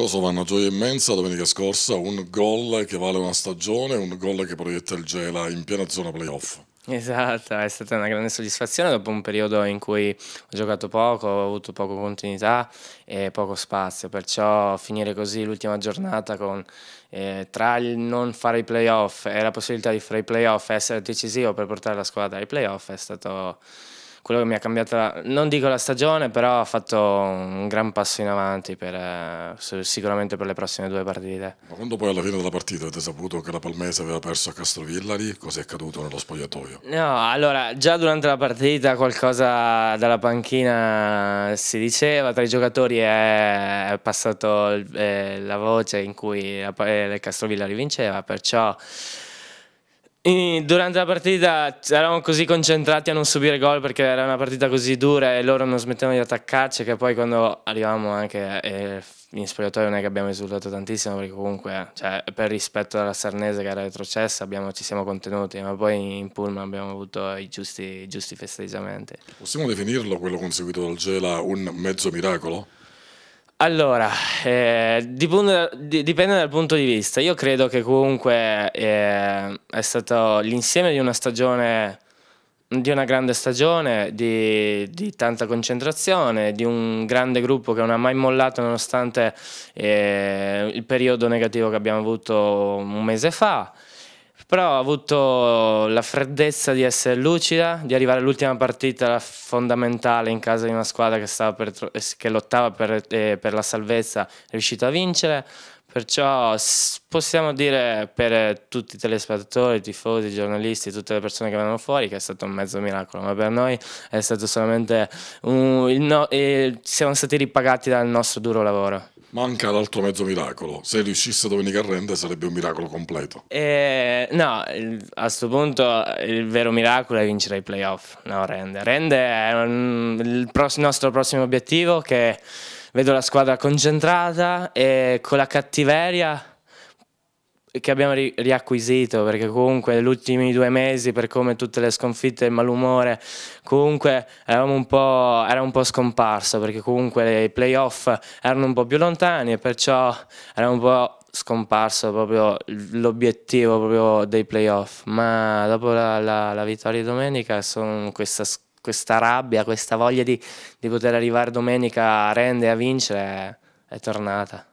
Kosovano gioia immensa domenica scorsa, un gol che vale una stagione, un gol che proietta il Gela in piena zona playoff. Esatto, è stata una grande soddisfazione dopo un periodo in cui ho giocato poco, ho avuto poco continuità e poco spazio, perciò finire così l'ultima giornata con eh, tra il non fare i playoff e la possibilità di fare i playoff e essere decisivo per portare la squadra ai playoff è stato quello che mi ha cambiato, la, non dico la stagione, però ha fatto un gran passo in avanti per, eh, sicuramente per le prossime due partite. Ma quando poi alla fine della partita avete saputo che la Palmese aveva perso a Castrovillari, cosa è accaduto nello spogliatoio? No, allora già durante la partita qualcosa dalla panchina si diceva, tra i giocatori è passato eh, la voce in cui la, eh, Castrovillari vinceva, perciò... E durante la partita eravamo così concentrati a non subire gol perché era una partita così dura e loro non smettevano di attaccarci che poi quando arrivavamo anche eh, in spogliatoio non è che abbiamo esultato tantissimo perché comunque cioè, per rispetto alla Sarnese che era retrocessa abbiamo, ci siamo contenuti ma poi in Pullman abbiamo avuto i giusti, i giusti festeggiamenti. Possiamo definirlo quello conseguito dal Gela un mezzo miracolo? Allora, eh, dipende, dal punto di vista. Io credo che comunque eh, è stato l'insieme di una stagione, di una grande stagione, di, di, tanta concentrazione, di un grande gruppo che non ha mai mollato nonostante eh, il periodo negativo che abbiamo avuto un mese fa però ha avuto la freddezza di essere lucida, di arrivare all'ultima partita fondamentale in casa di una squadra che, per, eh, che lottava per, eh, per, la salvezza, è riuscito a vincere, perciò possiamo dire per tutti i telespettatori, i tifosi, i giornalisti, tutte le persone che vanno fuori che è stato un mezzo miracolo, ma per noi è stato solamente un, no, eh, siamo stati ripagati dal nostro duro lavoro. Manca l'altro mezzo miracolo. Se riuscisse domenica a rendere sarebbe un miracolo completo. Eh, no, a questo punto il vero miracolo è vincere i playoff. No, rende. Rende è un, mm, il pros- nostro prossimo obiettivo che vedo la squadra concentrata e con la cattiveria che abbiamo ri- riacquisito perché comunque negli ultimi due mesi per come tutte le sconfitte e il malumore comunque eravamo un po', era un po' scomparso perché comunque i playoff erano un po' più lontani e perciò era un po' scomparso proprio l'obiettivo proprio dei playoff ma dopo la, la, la vittoria di domenica sono questa, questa rabbia questa voglia di, di poter arrivare domenica a rendere a vincere è, è tornata